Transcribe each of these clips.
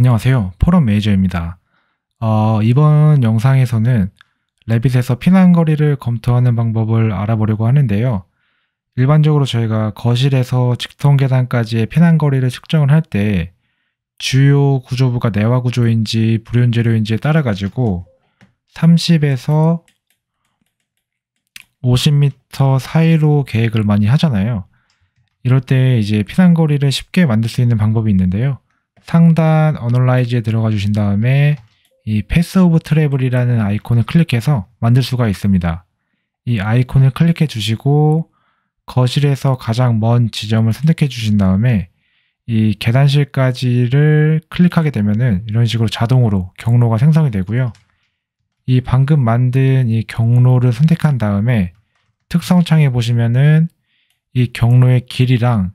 안녕하세요. 포럼 매니저입니다. 어, 이번 영상에서는 레빗에서 피난거리를 검토하는 방법을 알아보려고 하는데요. 일반적으로 저희가 거실에서 직선 계단까지의 피난거리를 측정을 할 때 주요 구조부가 내화 구조인지 불륜 재료인지에 따라 가지고 30에서 50m 사이로 계획을 많이 하잖아요. 이럴 때 이제 피난거리를 쉽게 만들 수 있는 방법이 있는데요. 상단 어널라이즈에 들어가 주신 다음에 이 패스 오브 트래블이라는 아이콘을 클릭해서 만들 수가 있습니다. 이 아이콘을 클릭해 주시고 거실에서 가장 먼 지점을 선택해 주신 다음에 이 계단실까지를 클릭하게 되면은 이런 식으로 자동으로 경로가 생성이 되고요. 이 방금 만든 이 경로를 선택한 다음에 특성 창에 보시면은 이 경로의 길이랑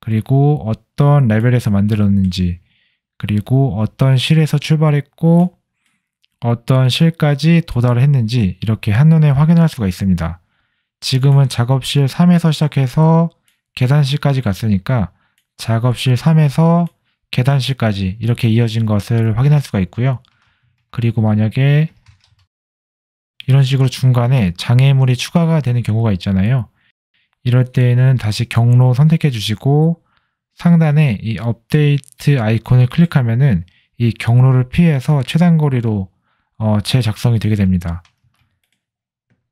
그리고 어떤 레벨에서 만들었는지 그리고 어떤 실에서 출발했고 어떤 실까지 도달했는지 이렇게 한눈에 확인할 수가 있습니다. 지금은 작업실 3에서 시작해서 계단실까지 갔으니까 작업실 3에서 계단실까지 이렇게 이어진 것을 확인할 수가 있고요. 그리고 만약에 이런 식으로 중간에 장애물이 추가가 되는 경우가 있잖아요. 이럴 때에는 다시 경로 선택해 주시고 상단에 이 업데이트 아이콘을 클릭하면은 이 경로를 피해서 최단거리로 어, 재작성이 되게 됩니다.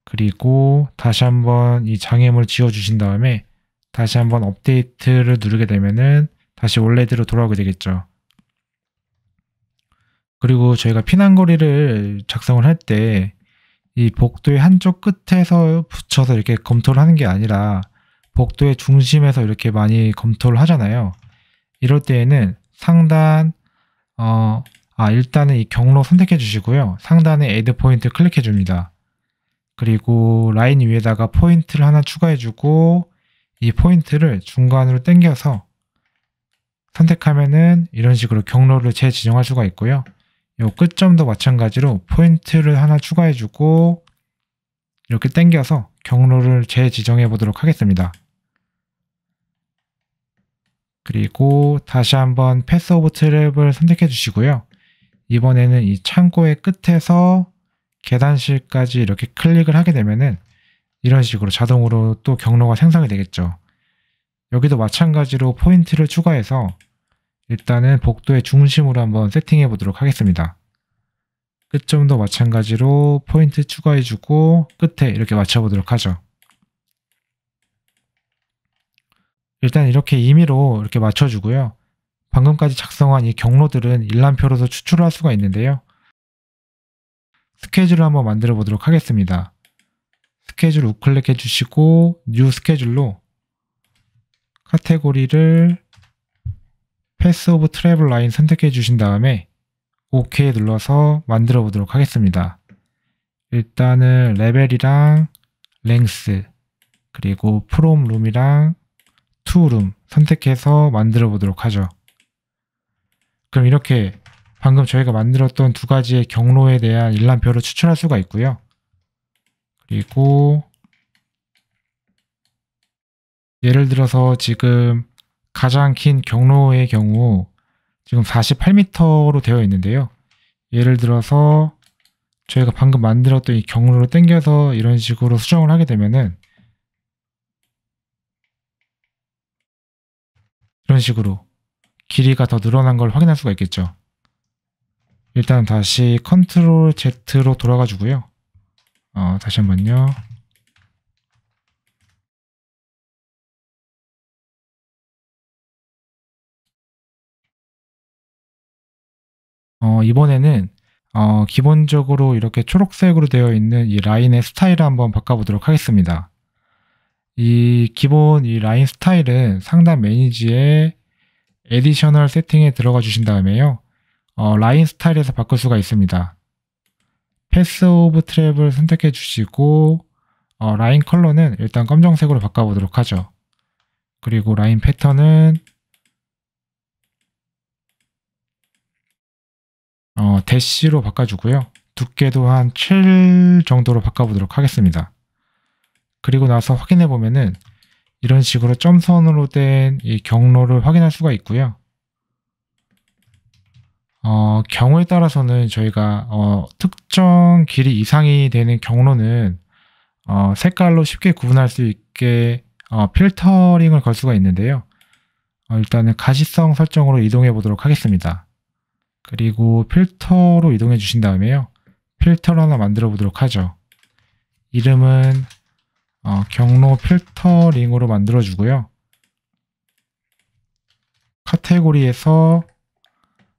그리고 다시 한번 이 장애물 지워주신 다음에 다시 한번 업데이트를 누르게 되면은 다시 원래대로 돌아오게 되겠죠. 그리고 저희가 피난거리를 작성을 할 때 이 복도의 한쪽 끝에서 붙여서 이렇게 검토를 하는 게 아니라 복도의 중심에서 이렇게 많이 검토를 하잖아요. 이럴 때에는 상단 어, 아 일단은 이 경로 선택해 주시고요. 상단에 add 포인트 클릭해 줍니다. 그리고 라인 위에다가 포인트를 하나 추가해 주고 이 포인트를 중간으로 당겨서 선택하면은 이런 식으로 경로를 재지정할 수가 있고요. 이 끝점도 마찬가지로 포인트를 하나 추가해 주고 이렇게 당겨서 경로를 재지정해 보도록 하겠습니다. 그리고 다시 한번 패스 오브 트랩을 선택해 주시고요. 이번에는 이 창고의 끝에서 계단실까지 이렇게 클릭을 하게 되면은 이런 식으로 자동으로 또 경로가 생성이 되겠죠. 여기도 마찬가지로 포인트를 추가해서 일단은 복도의 중심으로 한번 세팅해 보도록 하겠습니다. 끝점도 마찬가지로 포인트 추가해주고 끝에 이렇게 맞춰보도록 하죠. 일단 이렇게 임의로 이렇게 맞춰주고요. 방금까지 작성한 이 경로들은 일람표로서 추출할 수가 있는데요. 스케줄을 한번 만들어 보도록 하겠습니다. 스케줄 우클릭해 주시고 뉴 스케줄로 카테고리를 패스 오브 트래블 라인 선택해 주신 다음에 OK 눌러서 만들어 보도록 하겠습니다. 일단은 레벨이랑 랭스 그리고 프롬 룸이랑 투룸 선택해서 만들어 보도록 하죠. 그럼 이렇게 방금 저희가 만들었던 두 가지의 경로에 대한 일람표를 추출할 수가 있고요. 그리고 예를 들어서 지금 가장 긴 경로의 경우 지금 48m로 되어 있는데요. 예를 들어서 저희가 방금 만들었던 이 경로를 땡겨서 이런 식으로 수정을 하게 되면은 이런 식으로 길이가 더 늘어난 걸 확인할 수가 있겠죠. 일단 다시 컨트롤 Z로 돌아가 주고요. 어, 다시 한번요. 어, 이번에는 어, 기본적으로 이렇게 초록색으로 되어 있는 이 라인의 스타일을 한번 바꿔보도록 하겠습니다. 이 기본 이 라인 스타일은 상단 매니지에 에디셔널 세팅에 들어가 주신 다음에요. 어, 라인 스타일에서 바꿀 수가 있습니다. 패스 오브 트랩을 선택해 주시고 어, 라인 컬러는 일단 검정색으로 바꿔보도록 하죠. 그리고 라인 패턴은 어, 대시로 바꿔주고요. 두께도 한 7 정도로 바꿔보도록 하겠습니다. 그리고 나서 확인해 보면은 이런 식으로 점선으로 된 이 경로를 확인할 수가 있고요. 어, 경우에 따라서는 저희가 어, 특정 길이 이상이 되는 경로는 어, 색깔로 쉽게 구분할 수 있게 어, 필터링을 걸 수가 있는데요. 어, 일단은 가시성 설정으로 이동해 보도록 하겠습니다. 그리고 필터로 이동해 주신 다음에요. 필터를 하나 만들어 보도록 하죠. 이름은 어, 경로 필터링으로 만들어주고요. 카테고리에서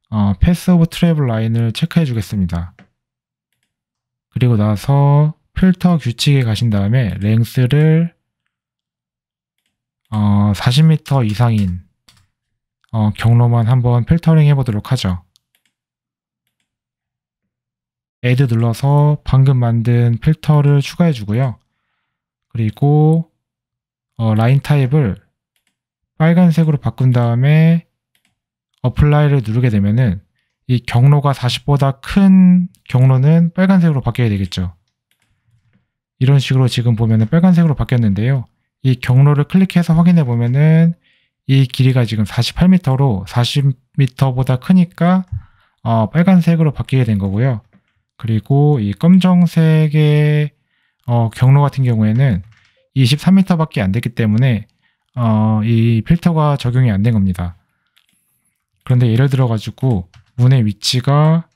어, 패스 오브 트래블 라인을 체크해 주겠습니다. 그리고 나서 필터 규칙에 가신 다음에 랭스를 어, 40m 이상인 어, 경로만 한번 필터링 해보도록 하죠. add 눌러서 방금 만든 필터를 추가해 주고요. 그리고 어, 라인 타입을 빨간색으로 바꾼 다음에 어플라이를 누르게 되면은 이 경로가 40보다 큰 경로는 빨간색으로 바뀌어야 되겠죠. 이런 식으로 지금 보면은 빨간색으로 바뀌었는데요. 이 경로를 클릭해서 확인해 보면은 이 길이가 지금 48m로 40m보다 크니까 어, 빨간색으로 바뀌게 된 거고요. 그리고 이 검정색의 어, 경로 같은 경우에는 23m밖에 안 됐기 때문에 어, 이 필터가 적용이 안 된 겁니다. 그런데 예를 들어 가지고 문의 위치가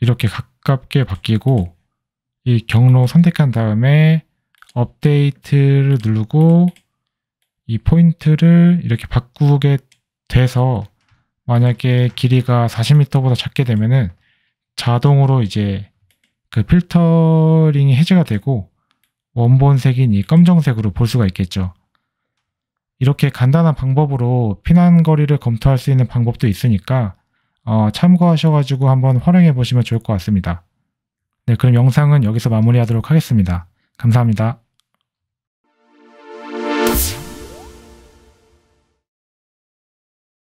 이렇게 가깝게 바뀌고 이 경로 선택한 다음에 업데이트를 누르고 이 포인트를 이렇게 바꾸게 돼서 만약에 길이가 40m보다 작게 되면은 자동으로 이제 그 필터링이 해제가 되고 원본 색인 이 검정색으로 볼 수가 있겠죠. 이렇게 간단한 방법으로 피난거리를 검토할 수 있는 방법도 있으니까 어, 참고하셔가지고 한번 활용해 보시면 좋을 것 같습니다. 네, 그럼 영상은 여기서 마무리하도록 하겠습니다. 감사합니다.